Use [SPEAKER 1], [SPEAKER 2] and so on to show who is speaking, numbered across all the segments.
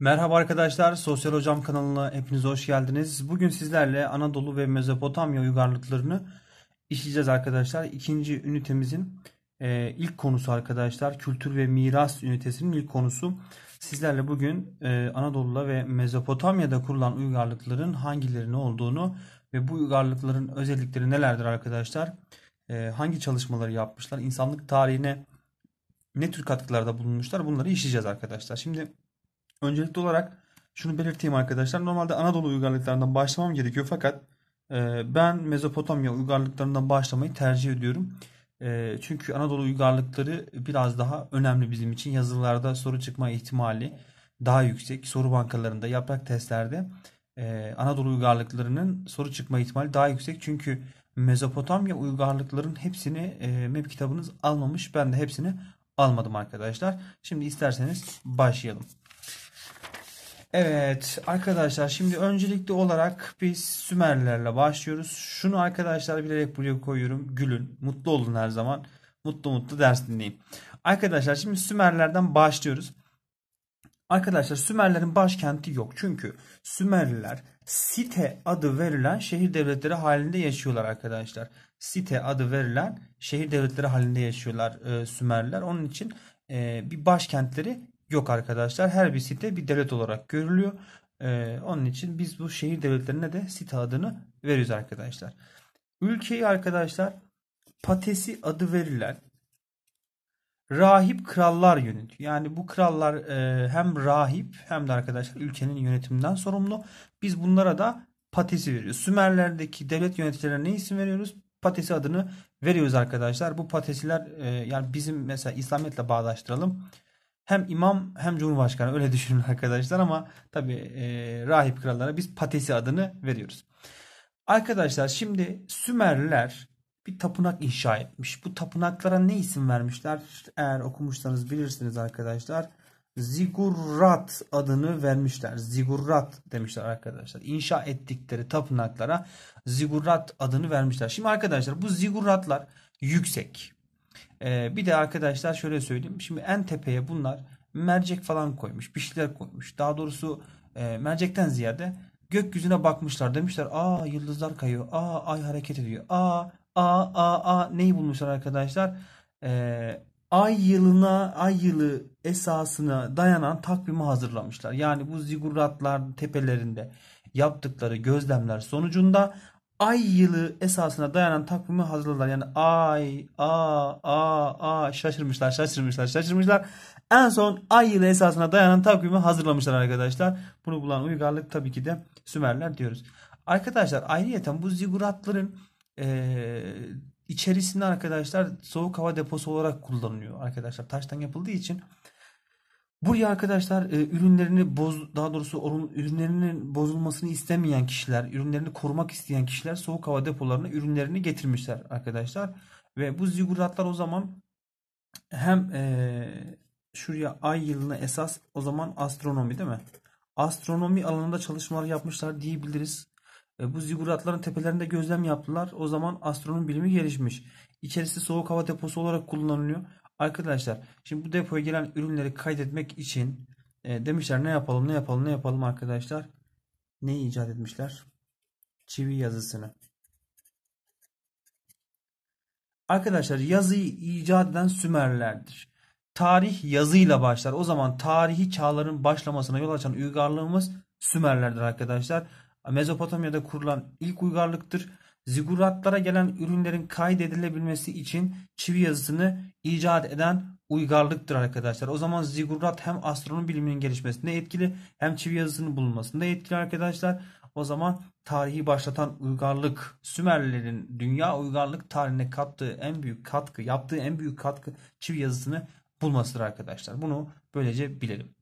[SPEAKER 1] Merhaba arkadaşlar, Sosyal Hocam kanalına hepiniz hoş geldiniz. Bugün sizlerle Anadolu ve Mezopotamya uygarlıklarını işleyeceğiz arkadaşlar. İkinci ünitemizin e, ilk konusu arkadaşlar, kültür ve miras ünitesinin ilk konusu. Sizlerle bugün e, Anadolu'da ve Mezopotamya'da kurulan uygarlıkların hangilerinin olduğunu ve bu uygarlıkların özellikleri nelerdir arkadaşlar? E, hangi çalışmaları yapmışlar? İnsanlık tarihine ne tür katkılarda bulunmuşlar? Bunları işleyeceğiz arkadaşlar. Şimdi Öncelikli olarak şunu belirteyim arkadaşlar. Normalde Anadolu uygarlıklarından başlamam gerekiyor fakat e, ben Mezopotamya uygarlıklarından başlamayı tercih ediyorum. E, çünkü Anadolu uygarlıkları biraz daha önemli bizim için. Yazılarda soru çıkma ihtimali daha yüksek. Soru bankalarında, yaprak testlerde e, Anadolu uygarlıklarının soru çıkma ihtimali daha yüksek. Çünkü Mezopotamya uygarlıkların hepsini MEP kitabınız almamış. Ben de hepsini almadım arkadaşlar. Şimdi isterseniz başlayalım. Evet arkadaşlar şimdi öncelikli olarak biz Sümerlerle başlıyoruz. Şunu arkadaşlar bilerek buraya koyuyorum. Gülün, mutlu olun her zaman. Mutlu mutlu ders dinleyin. Arkadaşlar şimdi Sümerlerden başlıyoruz. Arkadaşlar Sümerlerin başkenti yok. Çünkü Sümerliler site adı verilen şehir devletleri halinde yaşıyorlar arkadaşlar. Site adı verilen şehir devletleri halinde yaşıyorlar e, Sümerliler. Onun için e, bir başkentleri yok arkadaşlar. Her bir site bir devlet olarak görülüyor. Ee, onun için biz bu şehir devletlerine de site adını veriyoruz arkadaşlar. Ülkeyi arkadaşlar patesi adı verilen rahip krallar yönetiyor. Yani bu krallar e, hem rahip hem de arkadaşlar ülkenin yönetiminden sorumlu. Biz bunlara da patesi veriyoruz. Sümerlerdeki devlet yöneticilerine ne isim veriyoruz? Patesi adını veriyoruz arkadaşlar. Bu patesiler e, yani bizim mesela İslamiyet'le bağdaştıralım hem imam hem cumhurbaşkanı öyle düşünün arkadaşlar ama tabi e, rahip krallara biz patesi adını veriyoruz. Arkadaşlar şimdi Sümerliler bir tapınak inşa etmiş. Bu tapınaklara ne isim vermişler? Eğer okumuşsanız bilirsiniz arkadaşlar. Zigurat adını vermişler. Zigurat demişler arkadaşlar. İnşa ettikleri tapınaklara zigurat adını vermişler. Şimdi arkadaşlar bu ziguratlar yüksek. Ee, bir de arkadaşlar şöyle söyleyeyim. Şimdi en tepeye bunlar mercek falan koymuş. Bir şeyler koymuş. Daha doğrusu e, mercekten ziyade gökyüzüne bakmışlar. Demişler aa yıldızlar kayıyor. Aa ay hareket ediyor. Aa aa aa aa neyi bulmuşlar arkadaşlar? E, ay yılına ay yılı esasına dayanan takvimi hazırlamışlar. Yani bu ziguratlar tepelerinde yaptıkları gözlemler sonucunda ay yılı esasına dayanan takvimi hazırladılar. Yani ay, a, a, a şaşırmışlar, şaşırmışlar, şaşırmışlar. En son ay yılı esasına dayanan takvimi hazırlamışlar arkadaşlar. Bunu bulan uygarlık tabii ki de Sümerler diyoruz. Arkadaşlar ayrıyeten bu ziguratların e, içerisinde arkadaşlar soğuk hava deposu olarak kullanılıyor arkadaşlar. Taştan yapıldığı için Buraya arkadaşlar e, ürünlerini boz daha doğrusu onun ürünlerinin bozulmasını istemeyen kişiler, ürünlerini korumak isteyen kişiler soğuk hava depolarına ürünlerini getirmişler arkadaşlar. Ve bu ziguratlar o zaman hem e, şuraya ay yılına esas o zaman astronomi değil mi? Astronomi alanında çalışmalar yapmışlar diyebiliriz. E, bu ziguratların tepelerinde gözlem yaptılar. O zaman astronomi bilimi gelişmiş. İçerisi soğuk hava deposu olarak kullanılıyor. Arkadaşlar şimdi bu depoya gelen ürünleri kaydetmek için e, demişler ne yapalım ne yapalım ne yapalım arkadaşlar. Neyi icat etmişler? Çivi yazısını. Arkadaşlar yazıyı icat eden Sümerlerdir. Tarih yazıyla başlar. O zaman tarihi çağların başlamasına yol açan uygarlığımız Sümerlerdir arkadaşlar. Mezopotamya'da kurulan ilk uygarlıktır ziguratlara gelen ürünlerin kaydedilebilmesi için çivi yazısını icat eden uygarlıktır arkadaşlar. O zaman zigurat hem astronomi biliminin gelişmesinde etkili hem çivi yazısının bulunmasında etkili arkadaşlar. O zaman tarihi başlatan uygarlık Sümerlilerin dünya uygarlık tarihine kattığı en büyük katkı yaptığı en büyük katkı çivi yazısını bulmasıdır arkadaşlar. Bunu böylece bilelim.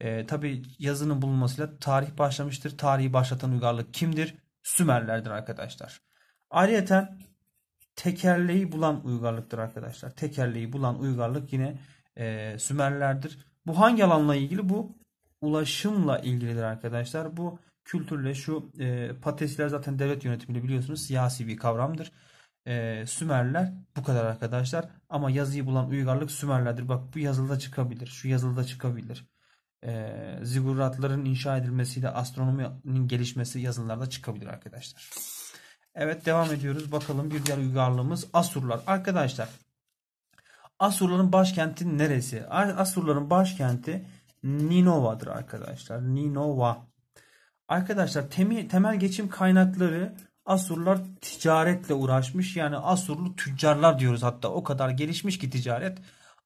[SPEAKER 1] Ee, Tabi yazının bulunmasıyla tarih başlamıştır. Tarihi başlatan uygarlık kimdir? Sümerlerdir arkadaşlar. Ayrıca tekerleği bulan uygarlıktır arkadaşlar. Tekerleği bulan uygarlık yine e, Sümerlerdir. Bu hangi alanla ilgili? Bu ulaşımla ilgilidir arkadaşlar. Bu kültürle şu e, patrisiler zaten devlet yönetiminde biliyorsunuz siyasi bir kavramdır. E, Sümerler bu kadar arkadaşlar. Ama yazıyı bulan uygarlık Sümerlerdir. Bak bu yazılıda çıkabilir. Şu yazılıda çıkabilir. E, ziguratların inşa edilmesiyle astronominin gelişmesi yazılarda çıkabilir arkadaşlar. Evet devam ediyoruz. Bakalım bir diğer uygarlığımız Asurlar. Arkadaşlar Asurların başkenti neresi? Asurların başkenti Ninova'dır arkadaşlar. Ninova. Arkadaşlar temel geçim kaynakları Asurlar ticaretle uğraşmış. Yani Asurlu tüccarlar diyoruz hatta. O kadar gelişmiş ki ticaret.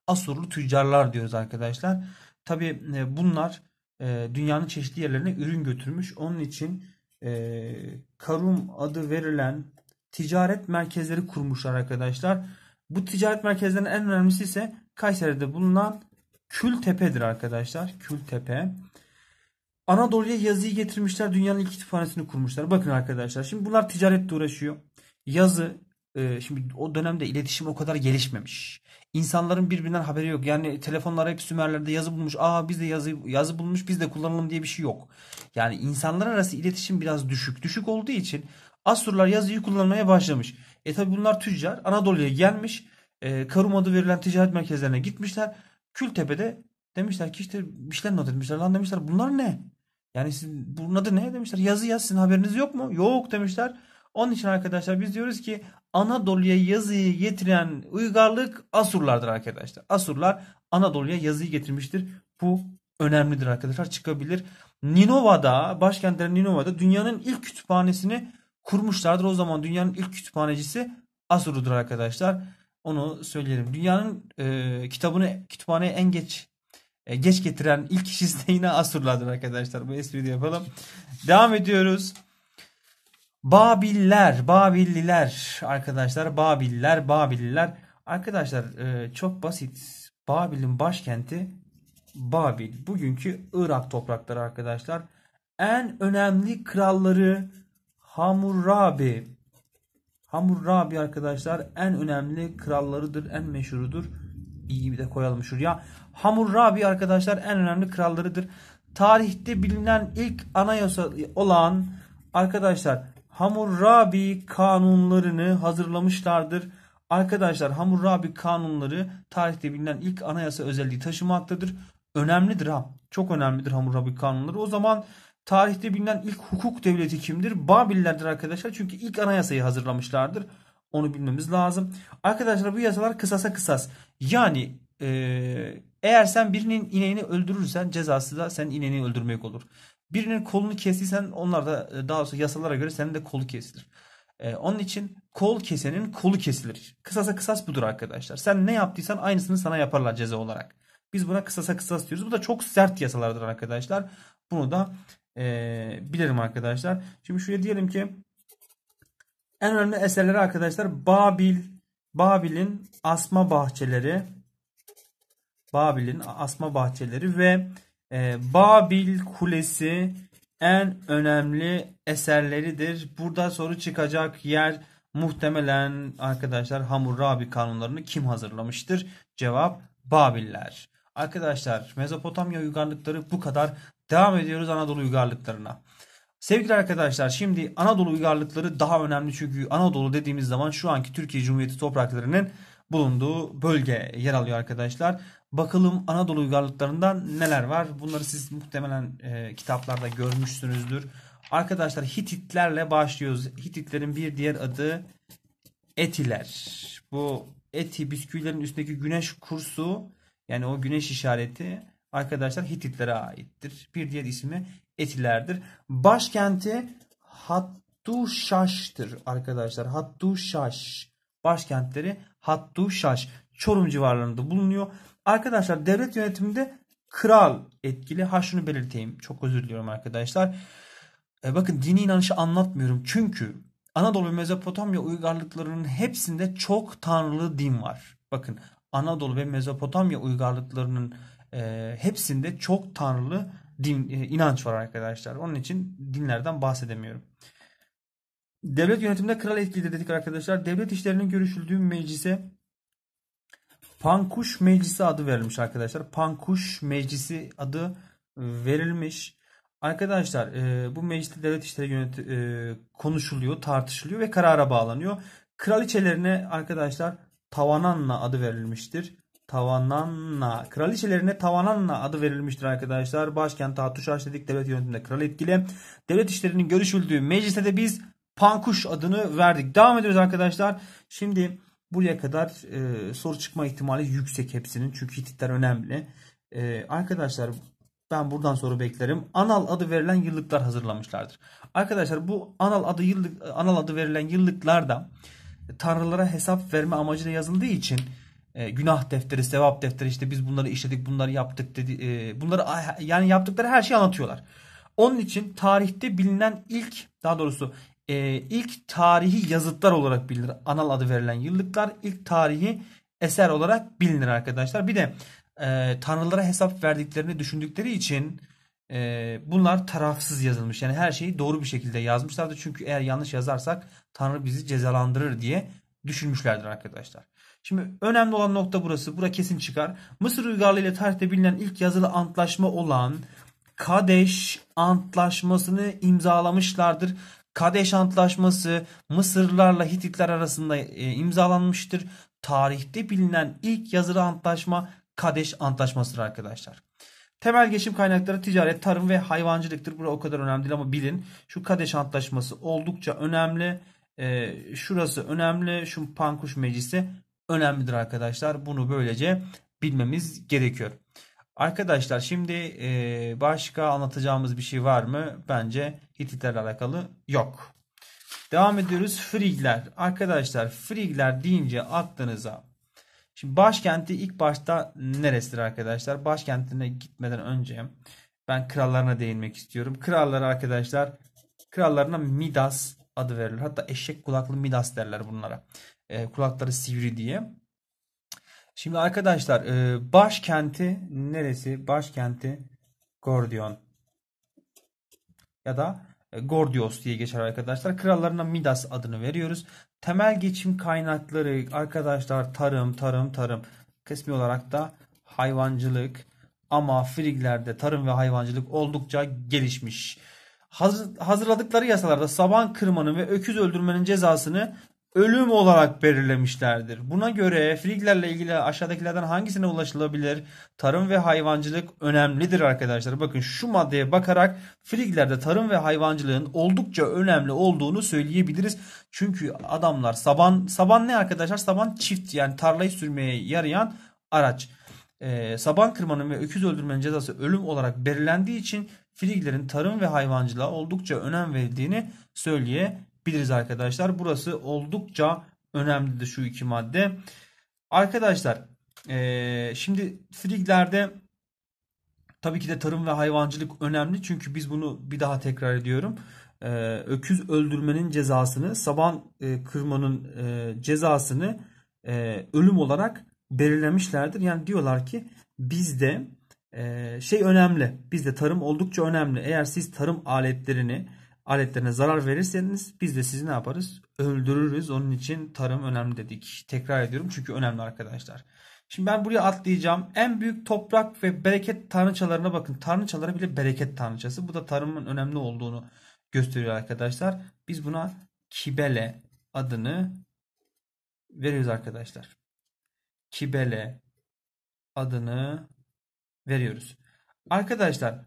[SPEAKER 1] Asurlu tüccarlar diyoruz arkadaşlar. Tabi e, bunlar e, dünyanın çeşitli yerlerine ürün götürmüş. Onun için e, Karum adı verilen ticaret merkezleri kurmuşlar arkadaşlar. Bu ticaret merkezlerinin en önemlisi ise Kayseri'de bulunan Kültepe'dir arkadaşlar. Kültepe. Anadolu'ya yazıyı getirmişler. Dünyanın ilk kütüphanesini kurmuşlar. Bakın arkadaşlar. Şimdi bunlar ticaretle uğraşıyor. Yazı, ee, şimdi o dönemde iletişim o kadar gelişmemiş. İnsanların birbirinden haberi yok. Yani telefonlar hep Sümerler'de yazı bulmuş. Aa biz de yazı, yazı bulmuş biz de kullanalım diye bir şey yok. Yani insanlar arası iletişim biraz düşük. Düşük olduğu için Asurlar yazıyı kullanmaya başlamış. E tabi bunlar tüccar. Anadolu'ya gelmiş. E, Karum adı verilen ticaret merkezlerine gitmişler. Kültepe'de demişler ki işte bir şeyler not etmişler. Lan demişler bunlar ne? Yani sizin bunun adı ne demişler. Yazı yaz sizin haberiniz yok mu? Yok demişler. Onun için arkadaşlar biz diyoruz ki Anadolu'ya yazıyı getiren uygarlık Asurlardır arkadaşlar. Asurlar Anadolu'ya yazıyı getirmiştir. Bu önemlidir arkadaşlar çıkabilir. Ninova'da başkentleri Ninova'da dünyanın ilk kütüphanesini kurmuşlardır. O zaman dünyanın ilk kütüphanecisi Asur'udur arkadaşlar. Onu söyleyelim. Dünyanın e, kitabını kütüphaneye en geç e, geç getiren ilk kişisi de yine Asurlardır arkadaşlar. Bu espriyi de yapalım. Devam ediyoruz. Babiller, Babilliler arkadaşlar, Babiller, Babilliler. Arkadaşlar e, çok basit. Babil'in başkenti Babil. Bugünkü Irak toprakları arkadaşlar. En önemli kralları Hammurabi. Hammurabi arkadaşlar en önemli krallarıdır, en meşhurudur. İyi bir de koyalım şuraya. Hammurabi arkadaşlar en önemli krallarıdır. Tarihte bilinen ilk anayasa olan arkadaşlar Hammurabi kanunlarını hazırlamışlardır. Arkadaşlar Hammurabi kanunları tarihte bilinen ilk anayasa özelliği taşımaktadır. Önemlidir ha. Çok önemlidir Hammurabi kanunları. O zaman tarihte bilinen ilk hukuk devleti kimdir? Babillerdir arkadaşlar. Çünkü ilk anayasayı hazırlamışlardır. Onu bilmemiz lazım. Arkadaşlar bu yasalar kısasa kısas. Yani eğer sen birinin ineğini öldürürsen cezası da sen ineğini öldürmek olur. Birinin kolunu kestiysen onlar da e, daha doğrusu yasalara göre senin de kolu kesilir. Ee, onun için kol kesenin kolu kesilir. Kısasa kısas budur arkadaşlar. Sen ne yaptıysan aynısını sana yaparlar ceza olarak. Biz buna kısasa kısas diyoruz. Bu da çok sert yasalardır arkadaşlar. Bunu da e, bilirim arkadaşlar. Şimdi şöyle diyelim ki en önemli eserleri arkadaşlar Babil Babil'in asma bahçeleri Babil'in asma bahçeleri ve ee, Babil Kulesi en önemli eserleridir. Burada soru çıkacak yer muhtemelen arkadaşlar Hammurabi kanunlarını kim hazırlamıştır? Cevap Babiller. Arkadaşlar Mezopotamya uygarlıkları bu kadar. Devam ediyoruz Anadolu uygarlıklarına. Sevgili arkadaşlar şimdi Anadolu uygarlıkları daha önemli çünkü Anadolu dediğimiz zaman şu anki Türkiye Cumhuriyeti topraklarının bulunduğu bölge yer alıyor arkadaşlar. Bakalım Anadolu uygarlıklarından neler var? Bunları siz muhtemelen e, kitaplarda görmüşsünüzdür. Arkadaşlar Hititlerle başlıyoruz. Hititlerin bir diğer adı Etiler. Bu Eti bisküvilerin üstündeki güneş kursu yani o güneş işareti arkadaşlar Hititlere aittir. Bir diğer ismi Etilerdir. Başkenti Hattuşaş'tır arkadaşlar. Hattuşaş başkentleri Hattuşaş, Çorum civarlarında bulunuyor. Arkadaşlar devlet yönetiminde kral etkili. Ha şunu belirteyim. Çok özür diliyorum arkadaşlar. E bakın dini inanışı anlatmıyorum. Çünkü Anadolu ve Mezopotamya uygarlıklarının hepsinde çok tanrılı din var. Bakın Anadolu ve Mezopotamya uygarlıklarının e, hepsinde çok tanrılı din e, inanç var arkadaşlar. Onun için dinlerden bahsedemiyorum. Devlet yönetiminde kral etkilidir dedik arkadaşlar. Devlet işlerinin görüşüldüğü meclise Pankuş Meclisi adı verilmiş arkadaşlar. Pankuş Meclisi adı verilmiş. Arkadaşlar e, bu mecliste devlet işleri yönet e, konuşuluyor, tartışılıyor ve karara bağlanıyor. Kraliçelerine arkadaşlar Tavananna adı verilmiştir. Tavananna. Kraliçelerine Tavananna adı verilmiştir arkadaşlar. Başkent Hatuşaş dedik devlet yönetiminde kral etkili. Devlet işlerinin görüşüldüğü mecliste de biz Pankuş adını verdik. Devam ediyoruz arkadaşlar. Şimdi buraya kadar e, soru çıkma ihtimali yüksek hepsinin. Çünkü hititler önemli. E, arkadaşlar ben buradan soru beklerim. Anal adı verilen yıllıklar hazırlamışlardır. Arkadaşlar bu anal adı yıllık anal adı verilen yıllıklarda tanrılara hesap verme amacıyla yazıldığı için e, günah defteri, sevap defteri işte biz bunları işledik, bunları yaptık dedi. E, bunları ah, yani yaptıkları her şeyi anlatıyorlar. Onun için tarihte bilinen ilk daha doğrusu e, ilk tarihi yazıtlar olarak bilinir. Anal adı verilen yıllıklar ilk tarihi eser olarak bilinir arkadaşlar. Bir de e, tanrılara hesap verdiklerini düşündükleri için e, bunlar tarafsız yazılmış. Yani her şeyi doğru bir şekilde yazmışlardı. Çünkü eğer yanlış yazarsak Tanrı bizi cezalandırır diye düşünmüşlerdir arkadaşlar. Şimdi önemli olan nokta burası. Bura kesin çıkar. Mısır uygarlığı ile tarihte bilinen ilk yazılı antlaşma olan Kadeş Antlaşması'nı imzalamışlardır. Kadeş Antlaşması Mısırlarla Hititler arasında e, imzalanmıştır. Tarihte bilinen ilk yazılı antlaşma Kadeş Antlaşması'dır arkadaşlar. Temel geçim kaynakları ticaret, tarım ve hayvancılıktır. Bura o kadar önemli değil ama bilin. Şu Kadeş Antlaşması oldukça önemli. E, şurası önemli. Şu Pankuş Meclisi önemlidir arkadaşlar. Bunu böylece bilmemiz gerekiyor. Arkadaşlar şimdi e, başka anlatacağımız bir şey var mı? Bence Hititlerle alakalı yok. Devam ediyoruz. Frigler. Arkadaşlar Frigler deyince aklınıza. Şimdi başkenti ilk başta neresidir arkadaşlar? Başkentine gitmeden önce ben krallarına değinmek istiyorum. Kralları arkadaşlar krallarına Midas adı verilir. Hatta eşek kulaklı Midas derler bunlara. E, kulakları sivri diye. Şimdi arkadaşlar e, başkenti neresi? Başkenti Gordion. Ya da e, Gordios diye geçer arkadaşlar. Krallarına Midas adını veriyoruz. Temel geçim kaynakları arkadaşlar tarım, tarım, tarım. Kısmi olarak da hayvancılık. Ama Friglerde tarım ve hayvancılık oldukça gelişmiş. Hazır, hazırladıkları yasalarda saban kırmanın ve öküz öldürmenin cezasını ölüm olarak belirlemişlerdir. Buna göre friglerle ilgili aşağıdakilerden hangisine ulaşılabilir? Tarım ve hayvancılık önemlidir arkadaşlar. Bakın şu maddeye bakarak friglerde tarım ve hayvancılığın oldukça önemli olduğunu söyleyebiliriz. Çünkü adamlar saban, saban ne arkadaşlar? Saban çift yani tarlayı sürmeye yarayan araç. Ee, saban kırmanın ve öküz öldürmenin cezası ölüm olarak belirlendiği için friglerin tarım ve hayvancılığa oldukça önem verdiğini söyleye biliriz arkadaşlar. Burası oldukça önemlidir şu iki madde. Arkadaşlar ee, şimdi friglerde tabii ki de tarım ve hayvancılık önemli. Çünkü biz bunu bir daha tekrar ediyorum. Ee, öküz öldürmenin cezasını, saban e, kırmanın e, cezasını e, ölüm olarak belirlemişlerdir. Yani diyorlar ki bizde e, şey önemli. Bizde tarım oldukça önemli. Eğer siz tarım aletlerini aletlerine zarar verirseniz biz de sizi ne yaparız? Öldürürüz. Onun için tarım önemli dedik. Tekrar ediyorum çünkü önemli arkadaşlar. Şimdi ben buraya atlayacağım. En büyük toprak ve bereket tanrıçalarına bakın. Tanrıçalara bile bereket tanrıçası. Bu da tarımın önemli olduğunu gösteriyor arkadaşlar. Biz buna Kibele adını veriyoruz arkadaşlar. Kibele adını veriyoruz. Arkadaşlar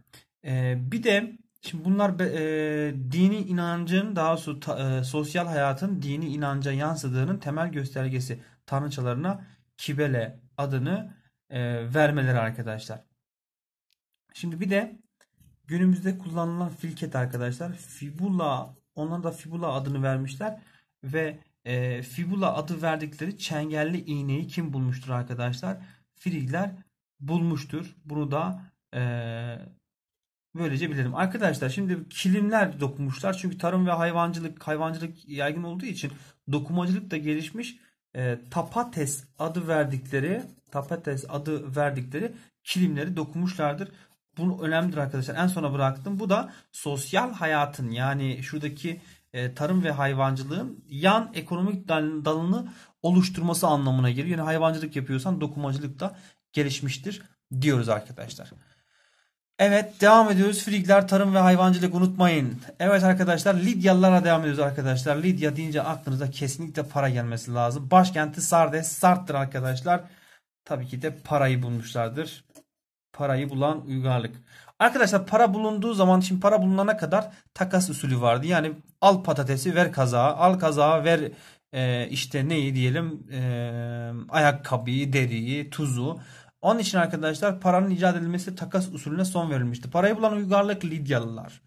[SPEAKER 1] bir de Şimdi bunlar e, dini inancın daha su ta, e, sosyal hayatın dini inanca yansıdığının temel göstergesi tanrıçalarına kibele adını e, vermeleri arkadaşlar. Şimdi bir de günümüzde kullanılan filket arkadaşlar fibula ona da fibula adını vermişler ve e, fibula adı verdikleri çengelli iğneyi kim bulmuştur arkadaşlar? Frigler bulmuştur. Bunu da e, Böylece bilelim. Arkadaşlar şimdi kilimler dokunmuşlar. Çünkü tarım ve hayvancılık hayvancılık yaygın olduğu için dokumacılık da gelişmiş. E, tapates adı verdikleri tapates adı verdikleri kilimleri dokunmuşlardır. Bunu önemlidir arkadaşlar. En sona bıraktım. Bu da sosyal hayatın yani şuradaki e, tarım ve hayvancılığın yan ekonomik dalını oluşturması anlamına geliyor. Yani hayvancılık yapıyorsan dokumacılık da gelişmiştir diyoruz arkadaşlar. Evet devam ediyoruz. Frigler tarım ve hayvancılık unutmayın. Evet arkadaşlar Lidyalılara devam ediyoruz arkadaşlar. Lidya deyince aklınıza kesinlikle para gelmesi lazım. Başkenti Sardes. Sart'tır arkadaşlar. Tabii ki de parayı bulmuşlardır. Parayı bulan uygarlık. Arkadaşlar para bulunduğu zaman şimdi para bulunana kadar takas usulü vardı. Yani al patatesi ver kazağı. Al kazağı ver e, işte neyi diyelim e, ayakkabıyı, deriyi, tuzu. Onun için arkadaşlar paranın icat edilmesi takas usulüne son verilmişti. Parayı bulan uygarlık Lidyalılar.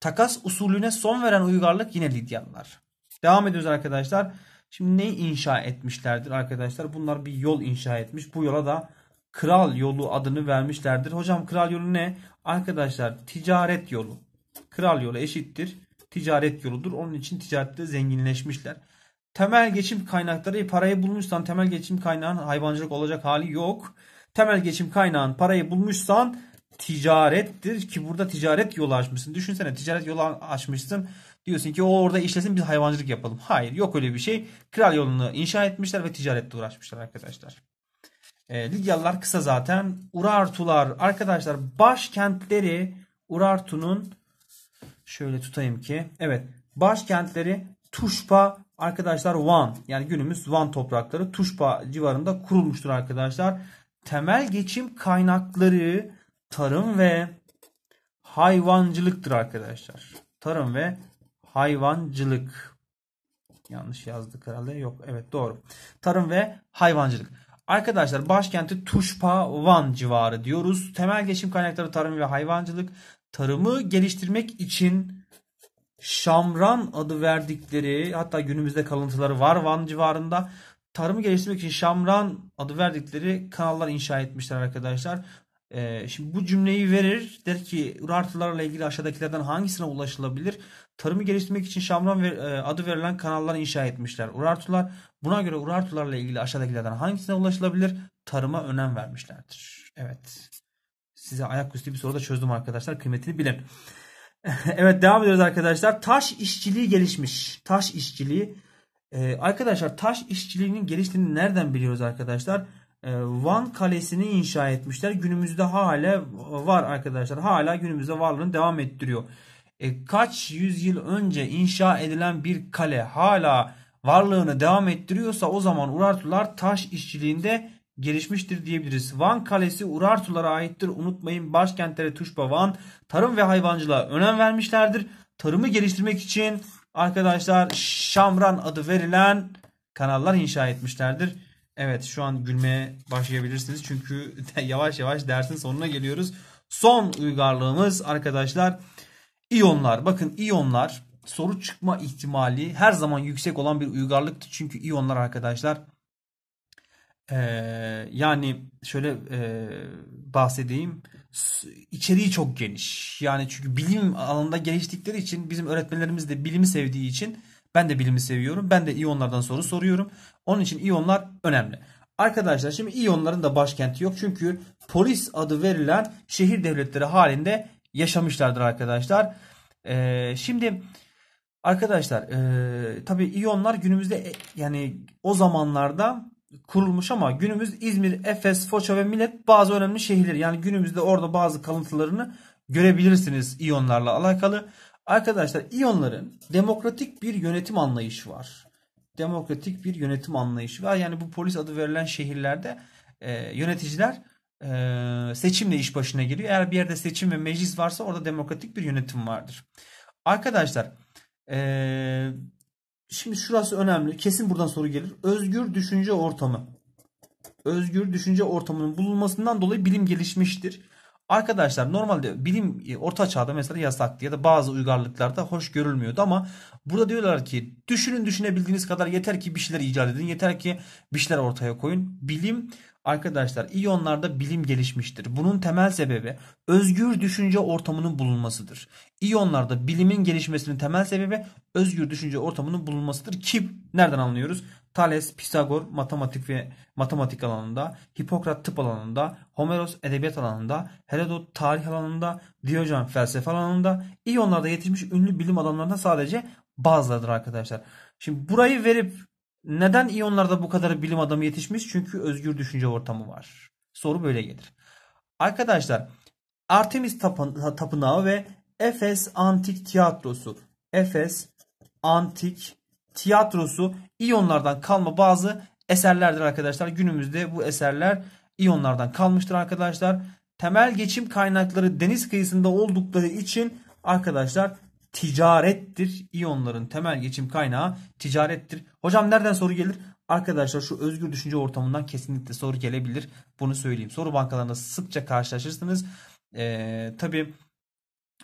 [SPEAKER 1] Takas usulüne son veren uygarlık yine Lidyalılar. Devam ediyoruz arkadaşlar. Şimdi neyi inşa etmişlerdir arkadaşlar? Bunlar bir yol inşa etmiş. Bu yola da Kral yolu adını vermişlerdir. Hocam kral yolu ne? Arkadaşlar ticaret yolu. Kral yolu eşittir. Ticaret yoludur. Onun için ticarette zenginleşmişler. Temel geçim kaynakları parayı bulmuşsan temel geçim kaynağın hayvancılık olacak hali yok temel geçim kaynağın parayı bulmuşsan ticarettir ki burada ticaret yolu açmışsın. Düşünsene ticaret yolu açmışsın. Diyorsun ki o orada işlesin biz hayvancılık yapalım. Hayır yok öyle bir şey. Kral yolunu inşa etmişler ve ticaretle uğraşmışlar arkadaşlar. E, Lidyalılar kısa zaten. Urartular arkadaşlar başkentleri Urartu'nun şöyle tutayım ki. Evet başkentleri Tuşpa arkadaşlar Van yani günümüz Van toprakları Tuşpa civarında kurulmuştur arkadaşlar temel geçim kaynakları tarım ve hayvancılıktır arkadaşlar. Tarım ve hayvancılık. Yanlış yazdık herhalde. Yok evet doğru. Tarım ve hayvancılık. Arkadaşlar başkenti Tuşpa Van civarı diyoruz. Temel geçim kaynakları tarım ve hayvancılık. Tarımı geliştirmek için Şamran adı verdikleri hatta günümüzde kalıntıları var Van civarında tarımı geliştirmek için Şamran adı verdikleri kanallar inşa etmişler arkadaşlar. Ee, şimdi bu cümleyi verir. Der ki artılarla ilgili aşağıdakilerden hangisine ulaşılabilir? Tarımı geliştirmek için Şamran e, adı verilen kanallar inşa etmişler. Urartular buna göre Urartularla ilgili aşağıdakilerden hangisine ulaşılabilir? Tarıma önem vermişlerdir. Evet. Size ayaküstü bir soru da çözdüm arkadaşlar. Kıymetini bilin. evet devam ediyoruz arkadaşlar. Taş işçiliği gelişmiş. Taş işçiliği ee, arkadaşlar taş işçiliğinin geliştiğini nereden biliyoruz arkadaşlar? Ee, Van Kalesi'ni inşa etmişler. Günümüzde hala var arkadaşlar. Hala günümüzde varlığını devam ettiriyor. Ee, kaç yüzyıl önce inşa edilen bir kale hala varlığını devam ettiriyorsa o zaman Urartular taş işçiliğinde gelişmiştir diyebiliriz. Van Kalesi Urartulara aittir. Unutmayın başkentleri Tuşba Van tarım ve hayvancılığa önem vermişlerdir. Tarımı geliştirmek için arkadaşlar Şamran adı verilen kanallar inşa etmişlerdir. Evet şu an gülmeye başlayabilirsiniz. Çünkü yavaş yavaş dersin sonuna geliyoruz. Son uygarlığımız arkadaşlar iyonlar. Bakın iyonlar soru çıkma ihtimali her zaman yüksek olan bir uygarlıktı. Çünkü iyonlar arkadaşlar ee, yani şöyle ee, bahsedeyim içeriği çok geniş. Yani çünkü bilim alanında geliştikleri için bizim öğretmenlerimiz de bilimi sevdiği için ben de bilimi seviyorum. Ben de iyonlardan soru soruyorum. Onun için iyonlar önemli. Arkadaşlar şimdi iyonların da başkenti yok. Çünkü polis adı verilen şehir devletleri halinde yaşamışlardır arkadaşlar. Ee, şimdi arkadaşlar e, tabii iyonlar günümüzde e, yani o zamanlarda kurulmuş ama günümüz İzmir, Efes, Foça ve Millet bazı önemli şehirler. Yani günümüzde orada bazı kalıntılarını görebilirsiniz iyonlarla alakalı. Arkadaşlar iyonların demokratik bir yönetim anlayışı var. Demokratik bir yönetim anlayışı var. Yani bu polis adı verilen şehirlerde e, yöneticiler e, seçimle iş başına geliyor. Eğer bir yerde seçim ve meclis varsa orada demokratik bir yönetim vardır. Arkadaşlar e, Şimdi şurası önemli. Kesin buradan soru gelir. Özgür düşünce ortamı. Özgür düşünce ortamının bulunmasından dolayı bilim gelişmiştir. Arkadaşlar normalde bilim e, orta çağda mesela yasaktı ya da bazı uygarlıklarda hoş görülmüyordu ama burada diyorlar ki düşünün düşünebildiğiniz kadar yeter ki bir şeyler icat edin. Yeter ki bir şeyler ortaya koyun. Bilim Arkadaşlar iyonlarda bilim gelişmiştir. Bunun temel sebebi özgür düşünce ortamının bulunmasıdır. İyonlarda bilimin gelişmesinin temel sebebi özgür düşünce ortamının bulunmasıdır ki nereden anlıyoruz? Thales, Pisagor matematik ve matematik alanında, Hipokrat tıp alanında, Homeros edebiyat alanında, Herodot tarih alanında, Diyojen felsefe alanında, İyonlarda yetişmiş ünlü bilim adamlarına sadece bazılarıdır arkadaşlar. Şimdi burayı verip neden İyonlarda bu kadar bilim adamı yetişmiş? Çünkü özgür düşünce ortamı var. Soru böyle gelir. Arkadaşlar Artemis Tapınağı ve Efes Antik Tiyatrosu. Efes Antik tiyatrosu İyonlardan kalma bazı eserlerdir arkadaşlar. Günümüzde bu eserler İyonlardan kalmıştır arkadaşlar. Temel geçim kaynakları deniz kıyısında oldukları için arkadaşlar ticarettir. İyonların temel geçim kaynağı ticarettir. Hocam nereden soru gelir? Arkadaşlar şu özgür düşünce ortamından kesinlikle soru gelebilir. Bunu söyleyeyim. Soru bankalarında sıkça karşılaşırsınız. Ee, tabii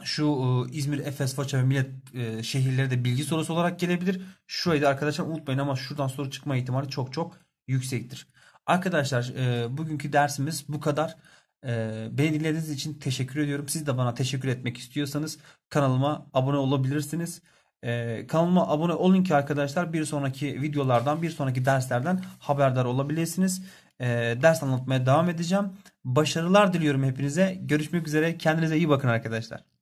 [SPEAKER 1] şu e, İzmir, Efes, Foça ve Millet e, şehirleri de bilgi sorusu olarak gelebilir. Şurayı da arkadaşlar unutmayın ama şuradan soru çıkma ihtimali çok çok yüksektir. Arkadaşlar e, bugünkü dersimiz bu kadar. E, beni dinlediğiniz için teşekkür ediyorum. Siz de bana teşekkür etmek istiyorsanız kanalıma abone olabilirsiniz. kanalıma abone olun ki arkadaşlar bir sonraki videolardan, bir sonraki derslerden haberdar olabilirsiniz. ders anlatmaya devam edeceğim. Başarılar diliyorum hepinize. Görüşmek üzere. Kendinize iyi bakın arkadaşlar.